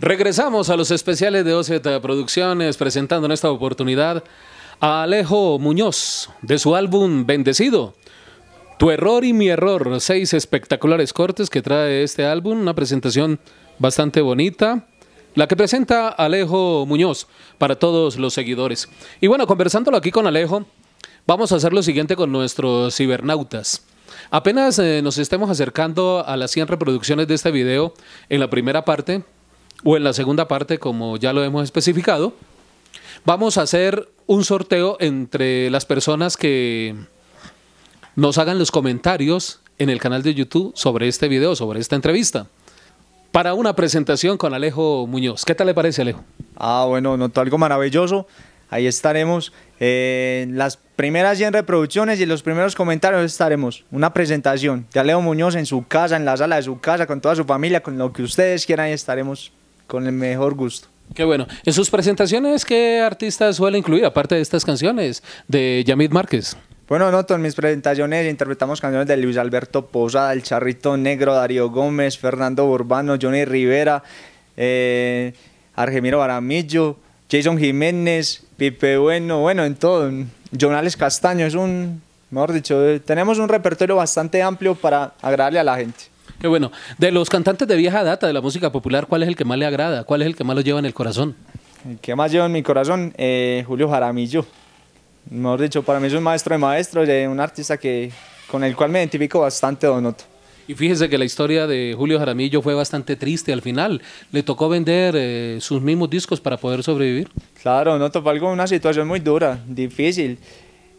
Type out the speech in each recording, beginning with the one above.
Regresamos a los especiales de OZ Producciones, presentando en esta oportunidad a Alejo Muñoz de su álbum Bendecido. Tu error y mi error, seis espectaculares cortes que trae este álbum, una presentación bastante bonita, la que presenta Alejo Muñoz para todos los seguidores. Y bueno, conversándolo aquí con Alejo, vamos a hacer lo siguiente con nuestros cibernautas. Apenas eh, nos estemos acercando a las 100 reproducciones de este video en la primera parte, o en la segunda parte, como ya lo hemos especificado, vamos a hacer un sorteo entre las personas que nos hagan los comentarios en el canal de YouTube sobre este video, sobre esta entrevista para una presentación con Alejo Muñoz. ¿Qué tal le parece, Alejo? Ah, bueno, notó algo maravilloso. Ahí estaremos. En eh, las primeras 100 reproducciones y los primeros comentarios estaremos. Una presentación de Alejo Muñoz en su casa, en la sala de su casa, con toda su familia, con lo que ustedes quieran, ahí estaremos con el mejor gusto. Qué bueno. En sus presentaciones, ¿qué artistas suele incluir, aparte de estas canciones de Yamid Márquez? Bueno, Noto, en mis presentaciones interpretamos canciones de Luis Alberto Posada, El Charrito Negro, Darío Gómez, Fernando Urbano, Johnny Rivera, eh, Argemiro Baramillo, Jason Jiménez, Pipe Bueno, bueno, en todo. Jonales Castaño es un, mejor dicho, eh, tenemos un repertorio bastante amplio para agradarle a la gente. Qué bueno. De los cantantes de vieja data, de la música popular, ¿cuál es el que más le agrada? ¿Cuál es el que más lo lleva en el corazón? El que más lleva en mi corazón, eh, Julio Jaramillo. Mejor dicho, para mí es un maestro de maestros, eh, un artista que, con el cual me identifico bastante, Donoto. Y fíjese que la historia de Julio Jaramillo fue bastante triste al final. Le tocó vender eh, sus mismos discos para poder sobrevivir. Claro, no fue algo, una situación muy dura, difícil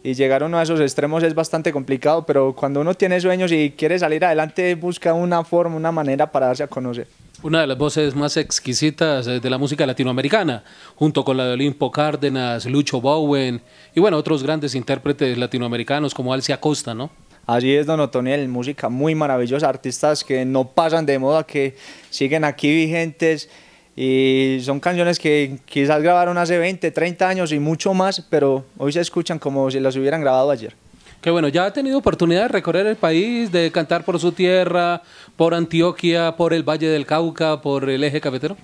y llegar uno a esos extremos es bastante complicado, pero cuando uno tiene sueños y quiere salir adelante, busca una forma, una manera para darse a conocer. Una de las voces más exquisitas eh, de la música latinoamericana, junto con la de Olimpo Cárdenas, Lucho Bowen y bueno, otros grandes intérpretes latinoamericanos como Alcia Costa, ¿no? Así es, don Otoniel, música muy maravillosa, artistas que no pasan de moda, que siguen aquí vigentes y son canciones que quizás grabaron hace 20, 30 años y mucho más, pero hoy se escuchan como si las hubieran grabado ayer. Que bueno, ya ha tenido oportunidad de recorrer el país, de cantar por su tierra, por Antioquia, por el Valle del Cauca, por el eje cafetero.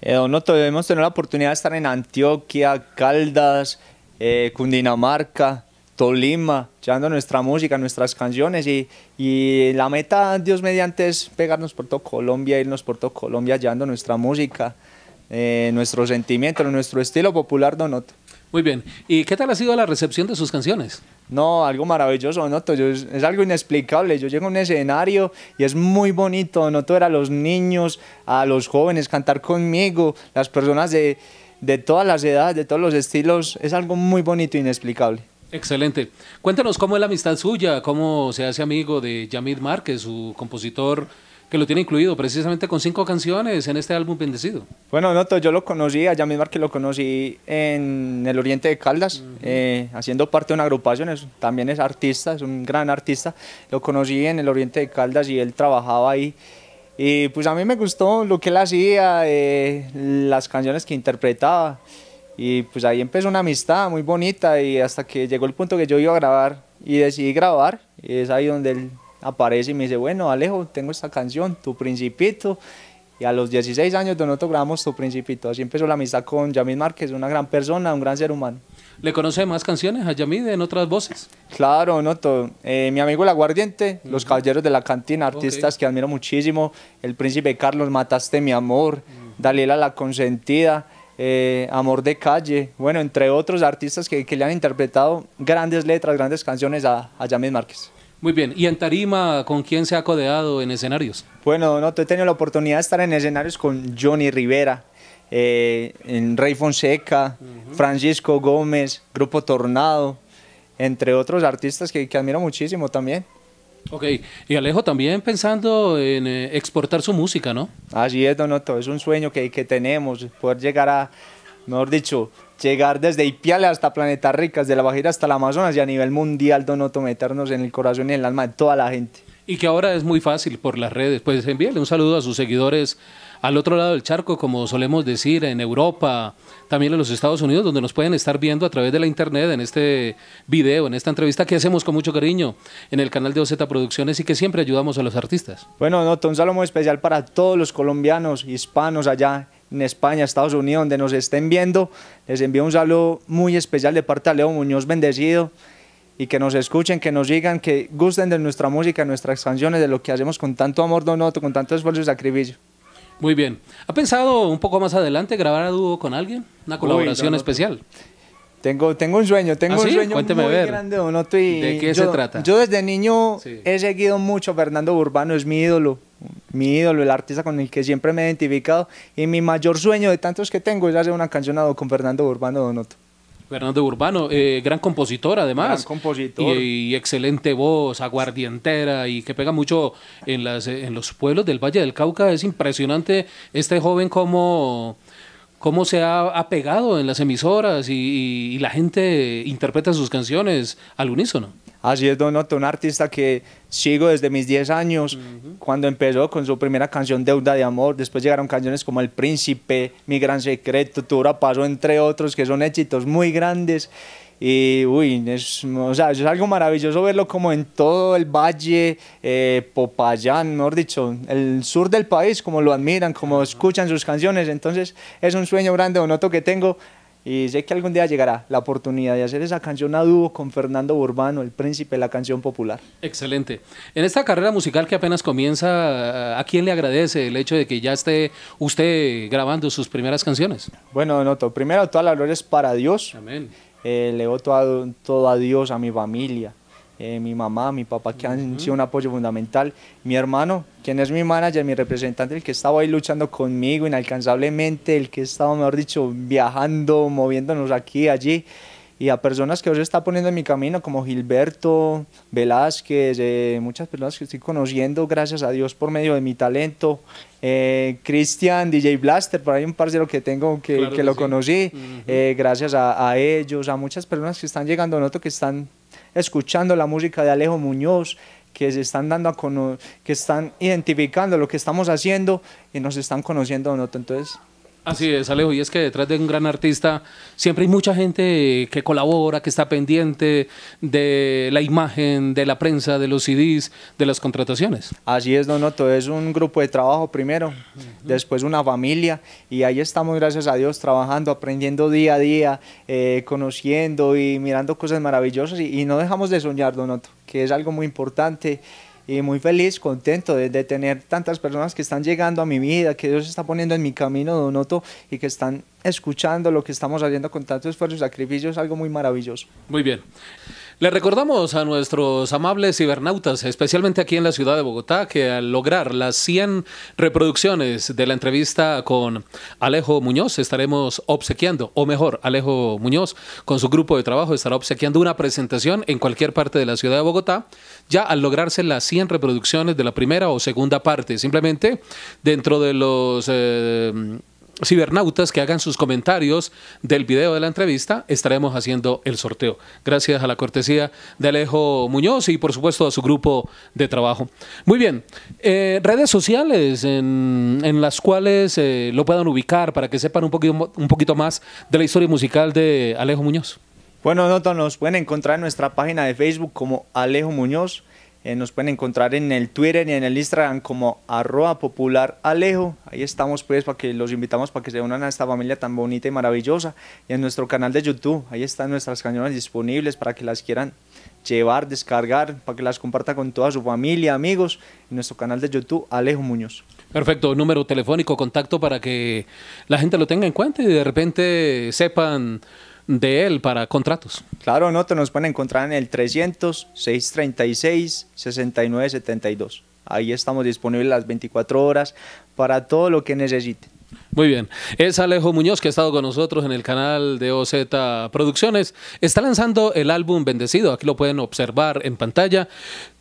Eh, no, todavía hemos tenido la oportunidad de estar en Antioquia, Caldas, eh, Cundinamarca, Tolima, llevando nuestra música, nuestras canciones y, y, la meta, Dios mediante, es pegarnos por todo Colombia, irnos por todo Colombia, llevando nuestra música, eh, nuestro sentimiento, nuestro estilo popular Donoto. Muy bien, ¿y qué tal ha sido la recepción de sus canciones? No, algo maravilloso, Donoto, es algo inexplicable, yo llego a un escenario y es muy bonito, Donoto era a los niños, a los jóvenes cantar conmigo, las personas de, de todas las edades, de todos los estilos, es algo muy bonito e inexplicable. Excelente. Cuéntanos cómo es la amistad suya, cómo se hace amigo de Yamid Márquez, su compositor que lo tiene incluido precisamente con cinco canciones en este álbum Bendecido. Bueno, Noto, yo lo conocí, a Yamid Márquez lo conocí en el Oriente de Caldas, eh, haciendo parte de una agrupación, también es artista, es un gran artista. Lo conocí en el Oriente de Caldas y él trabajaba ahí. Y pues a mí me gustó lo que él hacía, eh, las canciones que interpretaba. Y pues ahí empezó una amistad muy bonita y hasta que llegó el punto que yo iba a grabar y decidí grabar. Y es ahí donde él aparece y me dice, bueno Alejo, tengo esta canción, Tu Principito. Y a los 16 años de nosotros grabamos Tu Principito. Así empezó la amistad con Yamid Márquez, una gran persona, un gran ser humano. ¿Le conoce más canciones a Yamid en otras voces? Claro, Noto. Eh, mi amigo El Aguardiente, Los Caballeros de la Cantina, artistas que admiro muchísimo. El Príncipe Carlos, Mataste mi amor. Mm. Dalila la Consentida. Eh, Amor de Calle, bueno, entre otros artistas que, le han interpretado grandes letras, grandes canciones a, a James Márquez. Muy bien, ¿y en Tarima con quién se ha codeado en escenarios? Bueno, no, he tenido la oportunidad de estar en escenarios con Johnny Rivera, eh, en Rey Fonseca, Francisco Gómez, Grupo Tornado, entre otros artistas que, que admiro muchísimo también. Ok, y Alejo también pensando en eh, exportar su música, ¿no? Así es, Don Otto, es un sueño que, tenemos, poder llegar a, mejor dicho, llegar desde Ipiales hasta Planeta Ricas, de La Bajira hasta la Amazonas y a nivel mundial, Don Otto, meternos en el corazón y en el alma de toda la gente y que ahora es muy fácil por las redes. Pues envíale un saludo a sus seguidores al otro lado del charco, como solemos decir, en Europa, también en los Estados Unidos, donde nos pueden estar viendo a través de la internet en este video, en esta entrevista que hacemos con mucho cariño en el canal de OZ Producciones y que siempre ayudamos a los artistas. Bueno, noto un saludo muy especial para todos los colombianos, hispanos allá en España, Estados Unidos, donde nos estén viendo. Les envío un saludo muy especial de parte de Leo Muñoz Bendecido y que nos escuchen, que nos digan, que gusten de nuestra música, nuestras canciones, de lo que hacemos con tanto amor donoto, con tanto esfuerzo y sacrificio. Muy bien. ¿Ha pensado un poco más adelante grabar a dúo con alguien? Una colaboración especial. Tengo, tengo un sueño, tengo ¿Ah, un sueño muy grande, Donoto. ¿De qué se trata? Yo desde niño he seguido mucho a Fernando Urbano, es mi ídolo, mi ídolo, el artista con el que siempre me he identificado. Y mi mayor sueño de tantos que tengo es hacer una canción con Fernando Urbano, Donoto. Fernando Urbano, eh, gran compositor además. Gran compositor. Y, excelente voz, aguardientera y que pega mucho en, las, en los pueblos del Valle del Cauca. Es impresionante este joven como cómo se ha, apegado pegado en las emisoras y la gente interpreta sus canciones al unísono. Así es, Don Otto, un artista que sigo desde mis 10 años, cuando empezó con su primera canción Deuda de Amor, después llegaron canciones como El Príncipe, Mi Gran Secreto, Tura Paso, entre otros, que son éxitos muy grandes. Y uy, es, o sea, es algo maravilloso verlo como en todo el valle, eh, Popayán, mejor dicho, el sur del país, como lo admiran, como escuchan sus canciones. Entonces es un sueño grande, Don Otto, que tengo y sé que algún día llegará la oportunidad de hacer esa canción a dúo con Fernando Burbano, el príncipe de la canción popular. Excelente. En esta carrera musical que apenas comienza, ¿a quién le agradece el hecho de que ya esté usted grabando sus primeras canciones? Bueno, Noto, primero toda la gloria es para Dios. Amén. Eh, le todo, todo a Dios, a mi familia, eh, mi mamá, mi papá, que han sido un apoyo fundamental, mi hermano, quien es mi manager, mi representante, el que estaba ahí luchando conmigo inalcanzablemente, el que estaba, mejor dicho, viajando, moviéndonos aquí, allí, y a personas que hoy se está poniendo en mi camino, como Gilberto, Velázquez, eh, muchas personas que estoy conociendo, gracias a Dios, por medio de mi talento. Eh, Cristian, DJ Blaster, por ahí un par que tengo que, tengo que, lo conocí, gracias a, a ellos, a muchas personas que están llegando, noto que están escuchando la música de Alejo Muñoz, que se están dando a que están identificando lo que estamos haciendo y nos están conociendo Entonces, Así es, Alejo, y es que detrás de un gran artista siempre hay mucha gente que colabora, que está pendiente de la imagen, de la prensa, de los CDs, de las contrataciones. Así es, Don Otto, es un grupo de trabajo primero, después una familia, y ahí estamos, gracias a Dios, trabajando, aprendiendo día a día, eh, conociendo y mirando cosas maravillosas, y, y no dejamos de soñar, Don Otto, que es algo muy importante y muy feliz, contento de, tener tantas personas que están llegando a mi vida, que Dios está poniendo en mi camino, noto y que están escuchando lo que estamos haciendo con tanto esfuerzo y sacrificio, es algo muy maravilloso. Muy bien. Le recordamos a nuestros amables cibernautas, especialmente aquí en la ciudad de Bogotá, que al lograr las 100 reproducciones de la entrevista con Alejo Muñoz, estaremos obsequiando, o mejor, Alejo Muñoz con su grupo de trabajo estará obsequiando una presentación en cualquier parte de la ciudad de Bogotá, ya al lograrse las 100 reproducciones de la primera o segunda parte. Simplemente dentro de los... Eh, cibernautas que hagan sus comentarios del video de la entrevista, estaremos haciendo el sorteo. Gracias a la cortesía de Alejo Muñoz y por supuesto a su grupo de trabajo. Muy bien, eh, redes sociales en, las cuales eh, lo puedan ubicar para que sepan un poquito, un poquito más de la historia musical de Alejo Muñoz. Bueno, nosotros nos pueden encontrar en nuestra página de Facebook como Alejo Muñoz eh, nos pueden encontrar en el Twitter y en el Instagram como arroba popular alejo. Ahí estamos pues para que los invitamos para que se unan a esta familia tan bonita y maravillosa. Y en nuestro canal de YouTube, ahí están nuestras cañonas disponibles para que las quieran llevar, descargar, para que las comparta con toda su familia, amigos, en nuestro canal de YouTube, Alejo Muñoz. Perfecto, número telefónico, contacto para que la gente lo tenga en cuenta y de repente sepan de él para contratos. Claro, no, te nos pueden encontrar en el 300-636-6972. Ahí estamos disponibles las 24 horas para todo lo que necesite. Muy bien. Es Alejo Muñoz que ha estado con nosotros en el canal de OZ Producciones. Está lanzando el álbum Bendecido. Aquí lo pueden observar en pantalla.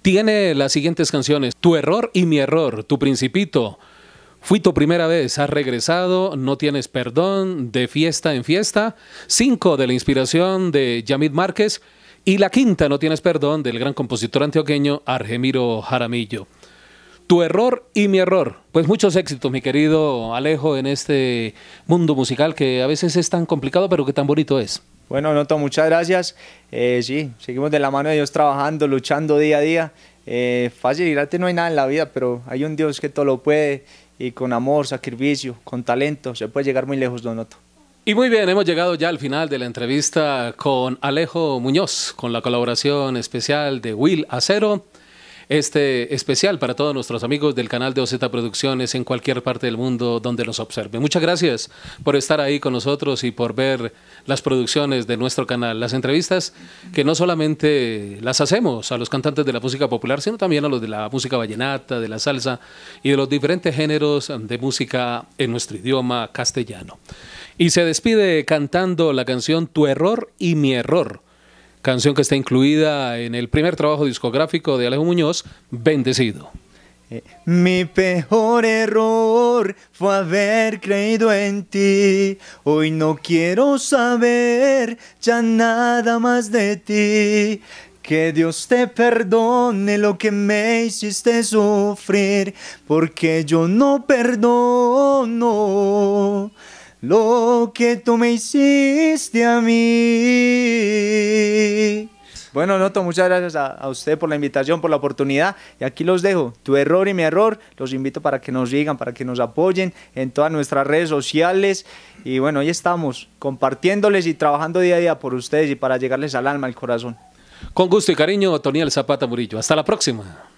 Tiene las siguientes canciones: Tu error y mi error, Tu principito. Fui tu primera vez, has regresado, no tienes perdón, de fiesta en fiesta. Cinco de la inspiración de Yamid Márquez. Y la quinta, no tienes perdón, del gran compositor antioqueño Argemiro Jaramillo. Tu error y mi error. Pues muchos éxitos, mi querido Alejo, en este mundo musical que a veces es tan complicado, pero que tan bonito es. Bueno, Noto, muchas gracias. Eh, sí, seguimos de la mano de Dios trabajando, luchando día a día. Eh, fácil y no hay nada en la vida, pero hay un Dios que todo lo puede y con amor, sacrificio, con talento, se puede llegar muy lejos, Donato. Y muy bien, hemos llegado ya al final de la entrevista con Alejo Muñoz, con la colaboración especial de Will Acero este especial para todos nuestros amigos del canal de OZ Producciones en cualquier parte del mundo donde nos observe. Muchas gracias por estar ahí con nosotros y por ver las producciones de nuestro canal, las entrevistas que no solamente las hacemos a los cantantes de la música popular, sino también a los de la música vallenata, de la salsa y de los diferentes géneros de música en nuestro idioma castellano. Y se despide cantando la canción Tu error y mi error canción que está incluida en el primer trabajo discográfico de Alejo Muñoz, Bendecido. Eh, mi peor error fue haber creído en ti. Hoy no quiero saber ya nada más de ti. Que Dios te perdone lo que me hiciste sufrir, porque yo no perdono lo que tú me hiciste a mí. Bueno, Noto, muchas gracias a, usted por la invitación, por la oportunidad. Y aquí los dejo, tu error y mi error. Los invito para que nos digan, para que nos apoyen en todas nuestras redes sociales. Y bueno, ahí estamos, compartiéndoles y trabajando día a día por ustedes y para llegarles al alma, al corazón. Con gusto y cariño, Toniel Zapata Murillo. Hasta la próxima.